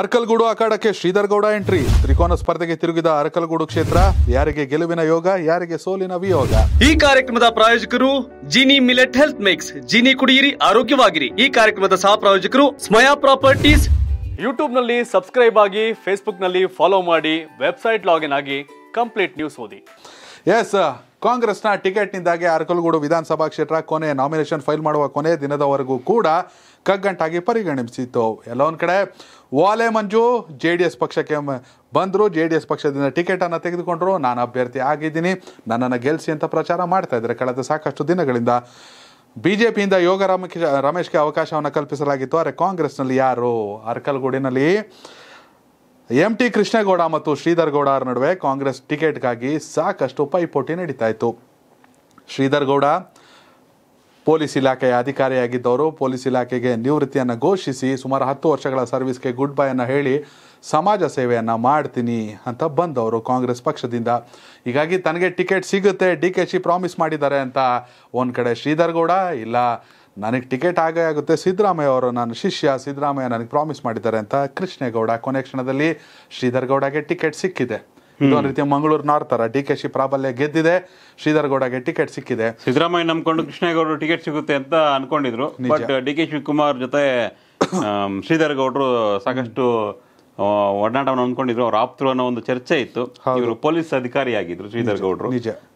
Arkalgud ಅಖಾಡಕ್ಕೆ Sridhar entry ತ್ರಿಕೋನ ಸ್ಪರ್ಧೆಗೆ ತಿರುಗಿದ ಅರಕಲಗೂಡು ಕ್ಷೇತ್ರ ಯಾರಿಗೆ ಗೆಲುವಿನ ಯೋಗ ಯಾರಿಗೆ ಸೋಲಿನ ವಿಯೋಗ ಈ ಕಾರ್ಯಕ್ರಮದ ಪ್ರಾಯೋಜಕರು Jini millet health mix Jini ಕುಡಿಯಿರಿ ಆರೋಗ್ಯವಾಗಿರಿ ಈ ಕಾರ್ಯಕ್ರಮದ ಸಹ ಪ್ರಾಯೋಜಕರು ಸ್ಮಯಾ ಪ್ರಾಪರ್ಟೀಸ್ ಯೂಟ್ಯೂಬ್ ನಲ್ಲಿ ಸಬ್ಸ್ಕ್ರೈಬ್ ಆಗಿ ಫೇಸ್ಬುಕ್ ನಲ್ಲಿ ಫಾಲೋ ಮಾಡಿ ವೆಬ್ಸೈಟ್ ಲಾಗಿನ್ ಆಗಿ ಕಂಪ್ಲೀಟ್ ನ್ಯೂಸ್ ಓದಿ ಎಸ್ ಕಾಂಗ್ರೆಸ್ನ ಟಿಕೆಟ್ನಿಂದಾಗಿ ಅರಕಲಗೂಡು ವಿಧಾನಸಭಾ ಕ್ಷೇತ್ರ ಕೊನೆ ನಾಮಿನೇಷನ್ ಫೈಲ್ ಮಾಡುವ ಕೊನೆ ದಿನದವರೆಗೂ ಕೂಡ ಕಗ್ಗಂಟಾಗಿ ಪರಿಗಣಿಸಿತ್ತು ಎಲ್ಲ ಒಂದು ಕಡೆ ವಾಲೆ ಮಂಜು ಜೆ ಡಿ ಎಸ್ ಪಕ್ಷಕ್ಕೆ ಬಂದರು ಜೆ ಡಿ ಎಸ್ ಪಕ್ಷದಿಂದ ಟಿಕೆಟನ್ನು ತೆಗೆದುಕೊಂಡರು ನಾನು ಅಭ್ಯರ್ಥಿ ಆಗಿದ್ದೀನಿ ನನ್ನನ್ನು ಗೆಲ್ಲಿಸಿ ಅಂತ ಪ್ರಚಾರ ಮಾಡ್ತಾ ಇದ್ದಾರೆ ಕಳೆದ ಸಾಕಷ್ಟು ದಿನಗಳಿಂದ ಬಿ ಜೆ ಪಿಯಿಂದ ಯೋಗ ರಮೇಶ್ ರಮೇಶ್ಗೆ ಅವಕಾಶವನ್ನು ಕಲ್ಪಿಸಲಾಗಿತ್ತು ಆದರೆ ಕಾಂಗ್ರೆಸ್ನಲ್ಲಿ ಯಾರು ಅರ್ಕಲ್ಗೂಡಿನಲ್ಲಿ ಎಂ ಟಿ ಕೃಷ್ಣೇಗೌಡ ಮತ್ತು ಶ್ರೀಧರ್ ಗೌಡ ಅವರ ನಡುವೆ ಕಾಂಗ್ರೆಸ್ ಟಿಕೆಟ್ಗಾಗಿ ಸಾಕಷ್ಟು ಪೈಪೋಟಿ ನಡೀತಾ ಇತ್ತು ಶ್ರೀಧರ್ ಗೌಡ ಪೊಲೀಸ್ ಇಲಾಖೆಯ ಅಧಿಕಾರಿಯಾಗಿದ್ದವರು ಪೊಲೀಸ್ ಇಲಾಖೆಗೆ ನಿವೃತ್ತಿಯನ್ನು ಘೋಷಿಸಿ ಸುಮಾರು ಹತ್ತು ವರ್ಷಗಳ ಸರ್ವಿಸ್ಗೆ ಗುಡ್ ಬೈ ಅನ್ನು ಹೇಳಿ ಸಮಾಜ ಸೇವೆಯನ್ನು ಮಾಡ್ತೀನಿ ಅಂತ ಬಂದವರು ಕಾಂಗ್ರೆಸ್ ಪಕ್ಷದಿಂದ ಹೀಗಾಗಿ ತನಗೆ ಟಿಕೆಟ್ ಸಿಗುತ್ತೆ ಡಿ ಕೆ ಶಿ ಪ್ರಾಮಿಸ್ ಮಾಡಿದ್ದಾರೆ ಅಂತ ಒಂದು ಕಡೆ ಶ್ರೀಧರ್ ಗೌಡ ಇಲ್ಲ ನನಗೆ ಟಿಕೆಟ್ ಆಗೇ ಆಗುತ್ತೆ ಸಿದ್ದರಾಮಯ್ಯ ಅವರು ನನ್ನ ಶಿಷ್ಯ ಸಿದ್ದರಾಮಯ್ಯ ನನಗೆ ಪ್ರಾಮಿಸ್ ಮಾಡಿದ್ದಾರೆ ಅಂತ ಕೃಷ್ಣೇಗೌಡ ಕೊನೆ ಕ್ಷಣದಲ್ಲಿ ಶ್ರೀಧರ್ ಟಿಕೆಟ್ ಸಿಕ್ಕಿದೆ ಇದೊಂದು ರೀತಿಯ ಮಂಗಳೂರು ನಾರ್ತ್ ತರ ಡಿ ಕೆ ಶಿ ಪ್ರಾಬಲ್ಯ ಗೆದ್ದಿದೆ ಶ್ರೀಧರ್ ಟಿಕೆಟ್ ಸಿಕ್ಕಿದೆ ಸಿದ್ದರಾಮಯ್ಯ ನಂಬ್ಕೊಂಡು ಕೃಷ್ಣೇಗೌಡರು ಟಿಕೆಟ್ ಸಿಗುತ್ತೆ ಅಂತ ಅನ್ಕೊಂಡಿದ್ರು ಬಟ್ ಡಿ ಕೆ ಶಿವಕುಮಾರ್ ಜೊತೆ ಶ್ರೀಧರ್ ಸಾಕಷ್ಟು ಒಡನಾಟವನ್ನು ಅಂದ್ಕೊಂಡಿದ್ರು ಅವ್ರ ಆಪ್ತರು ಅನ್ನೋ ಒಂದು ಚರ್ಚೆ ಇತ್ತು ಇವರು ಪೊಲೀಸ್ ಆಗಿದ್ರು ಶ್ರೀಧರ್ ಗೌಡರು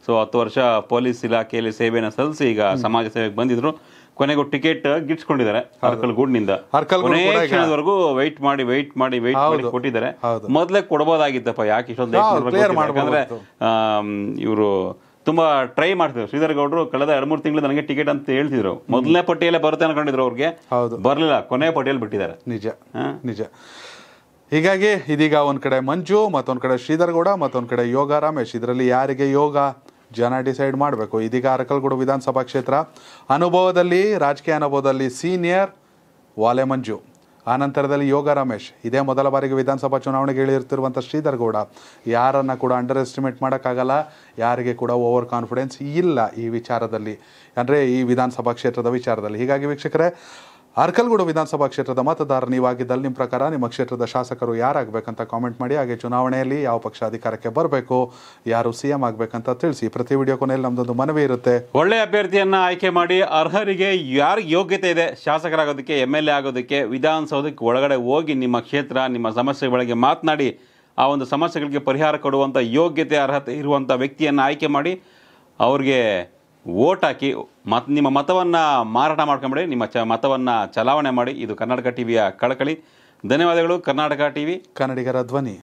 ಸೊ ಹತ್ತು ವರ್ಷ ಪೊಲೀಸ್ ಇಲಾಖೆಯಲ್ಲಿ ಸೇವೆಯನ್ನು ಸಲ್ಲಿಸಿ ಈಗ ಸಮಾಜ ಸೇವೆಗೆ ಬಂದಿದ್ರು ಕೊನೆಗೂ ಟಿಕೆಟ್ ಗಿಟ್ಸ್ಕೊಂಡಿದ್ದಾರೆ ಹರ್ಕಲ್ ಗೂಡ್ನಿಂದ ಕ್ಷಣದವರೆಗೂ ವೈಟ್ ಮಾಡಿ ವೈಟ್ ಮಾಡಿ ವೈಟ್ ಮಾಡಿ ಕೊಟ್ಟಿದ್ದಾರೆ ಮೊದಲೇ ಕೊಡಬಹುದಾಗಿತ್ತಪ್ಪ ಯಾಕೆ ಇಷ್ಟೊಂದು ಅಂದ್ರೆ ಇವರು ತುಂಬಾ ಟ್ರೈ ಮಾಡ್ತಿದ್ರು ಶ್ರೀಧರ್ ಗೌಡರು ಕಳೆದ ಎರಡ್ ಮೂರು ತಿಂಗಳು ನನಗೆ ಟಿಕೆಟ್ ಅಂತ ಹೇಳ್ತಿದ್ರು ಮೊದಲನೇ ಪಟ್ಟಿಯಲ್ಲೇ ಬರುತ್ತೆ ಅನ್ಕೊಂಡಿದ್ರು ಅವ್ರಿಗೆ ಬರ್ಲಿಲ್ಲ ಕೊನೆ ಪಟ್ಟಿಯಲ್ಲಿ ಬಿಟ್ಟಿದ್ದಾರೆ ನಿಜ ನಿಜ ಹೀಗಾಗಿ ಇದೀಗ ಒಂದ್ ಕಡೆ ಮಂಜು ಮತ್ತೊಂದ್ ಕಡೆ ಶ್ರೀಧರ್ ಗೌಡ ಮತ್ತೊಂದ್ ಕಡೆ ಯೋಗ ರಮೇಶ್ ಇದರಲ್ಲಿ ಯಾರಿಗೆ ಯೋಗ ಜನ ಡಿಸೈಡ್ ಮಾಡಬೇಕು ಇದೀಗ ಅರಕಲ್ಗೂಡು ವಿಧಾನಸಭಾ ಕ್ಷೇತ್ರ ಅನುಭವದಲ್ಲಿ ರಾಜಕೀಯ ಅನುಭವದಲ್ಲಿ ಸೀನಿಯರ್ ವಾಲೆ ಮಂಜು ಆನಂತರದಲ್ಲಿ ಯೋಗ ರಮೇಶ್ ಇದೇ ಮೊದಲ ಬಾರಿಗೆ ವಿಧಾನಸಭಾ ಚುನಾವಣೆಗೆ ಇಳಿರ್ತಿರುವಂಥ ಶ್ರೀಧರ್ ಗೌಡ ಯಾರನ್ನು ಕೂಡ ಅಂಡರ್ ಎಸ್ಟಿಮೇಟ್ ಮಾಡೋಕ್ಕಾಗಲ್ಲ ಯಾರಿಗೆ ಕೂಡ ಓವರ್ ಕಾನ್ಫಿಡೆನ್ಸ್ ಇಲ್ಲ ಈ ವಿಚಾರದಲ್ಲಿ ಅಂದರೆ ಈ ವಿಧಾನಸಭಾ ಕ್ಷೇತ್ರದ ವಿಚಾರದಲ್ಲಿ ಹೀಗಾಗಿ ವೀಕ್ಷಕರೇ ಅರ್ಕಲ್ಗೂಡು ವಿಧಾನಸಭಾ ಕ್ಷೇತ್ರದ ಮತದಾರರು ನೀವಾಗಿದ್ದಲ್ಲಿ ನಿಮ್ಮ ಪ್ರಕಾರ ನಿಮ್ಮ ಕ್ಷೇತ್ರದ ಶಾಸಕರು ಯಾರಾಗಬೇಕಂತ ಕಾಮೆಂಟ್ ಮಾಡಿ ಹಾಗೆ ಚುನಾವಣೆಯಲ್ಲಿ ಯಾವ ಪಕ್ಷ ಅಧಿಕಾರಕ್ಕೆ ಬರಬೇಕು ಯಾರು ಸಿ ಎಂ ಆಗಬೇಕಂತ ತಿಳಿಸಿ ಪ್ರತಿ ವಿಡಿಯೋ ಕೊನೆಯಲ್ಲಿ ನಮ್ದೊಂದು ಮನವಿ ಇರುತ್ತೆ ಒಳ್ಳೆ ಅಭ್ಯರ್ಥಿಯನ್ನು ಆಯ್ಕೆ ಮಾಡಿ ಅರ್ಹರಿಗೆ ಯಾರಿಗೆ ಯೋಗ್ಯತೆ ಇದೆ ಶಾಸಕರಾಗೋದಕ್ಕೆ ಎಮ್ ಎಲ್ ಎ ಆಗೋದಕ್ಕೆ ವಿಧಾನಸೌಧಕ್ಕೆ ಒಳಗಡೆ ಹೋಗಿ ನಿಮ್ಮ ಕ್ಷೇತ್ರ ನಿಮ್ಮ ಸಮಸ್ಯೆಗಳಿಗೆ ಮಾತನಾಡಿ ಆ ಒಂದು ಸಮಸ್ಯೆಗಳಿಗೆ ಪರಿಹಾರ ಕೊಡುವಂಥ ಯೋಗ್ಯತೆ ಅರ್ಹತೆ ಇರುವಂಥ ವ್ಯಕ್ತಿಯನ್ನು ಆಯ್ಕೆ ಮಾಡಿ ಅವ್ರಿಗೆ ಓಟ್ ಹಾಕಿ ಮತ್ ನಿಮ್ಮ ಮತವನ್ನು ಮಾರಾಟ ಮಾಡ್ಕೊಂಬಿಡಿ ನಿಮ್ಮ ಚ ಮತವನ್ನು ಚಲಾವಣೆ ಮಾಡಿ ಇದು ಕರ್ನಾಟಕ ಟಿವಿಯ ಕಳಕಳಿ ಧನ್ಯವಾದಗಳು ಕರ್ನಾಟಕ ವಿ ಕನ್ನಡಿಗರ ಧ್ವನಿ